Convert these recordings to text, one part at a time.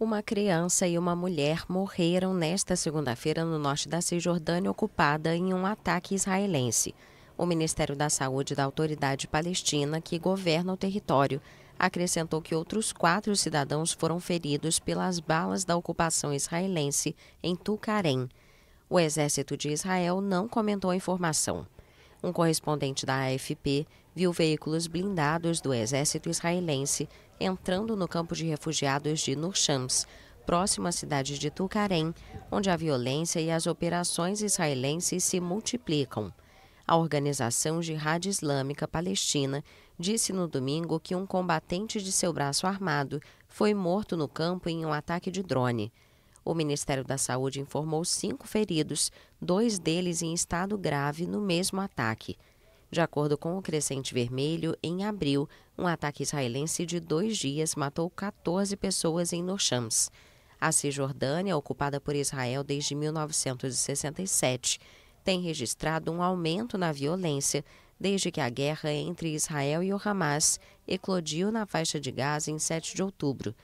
Uma criança e uma mulher morreram nesta segunda-feira no norte da Cisjordânia, ocupada em um ataque israelense. O Ministério da Saúde da Autoridade Palestina, que governa o território, acrescentou que outros quatro cidadãos foram feridos pelas balas da ocupação israelense em Tulkarem. O Exército de Israel não comentou a informação. Um correspondente da AFP viu veículos blindados do exército israelense entrando no campo de refugiados de Nur Shams, próximo à cidade de Tucarém, onde a violência e as operações israelenses se multiplicam. A Organização Jihad Islâmica Palestina disse no domingo que um combatente de seu braço armado foi morto no campo em um ataque de drone. O Ministério da Saúde informou cinco feridos, dois deles em estado grave no mesmo ataque. De acordo com o Crescente Vermelho, em abril, um ataque israelense de dois dias matou 14 pessoas em Norshams. A Cisjordânia, ocupada por Israel desde 1967, tem registrado um aumento na violência desde que a guerra entre Israel e o Hamas eclodiu na faixa de Gaza em 7 de outubro.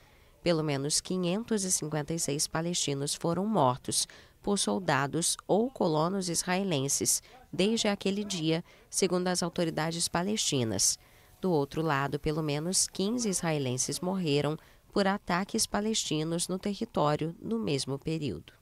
Pelo menos 556 palestinos foram mortos por soldados ou colonos israelenses desde aquele dia, segundo as autoridades palestinas. Do outro lado, pelo menos 15 israelenses morreram por ataques palestinos no território no mesmo período.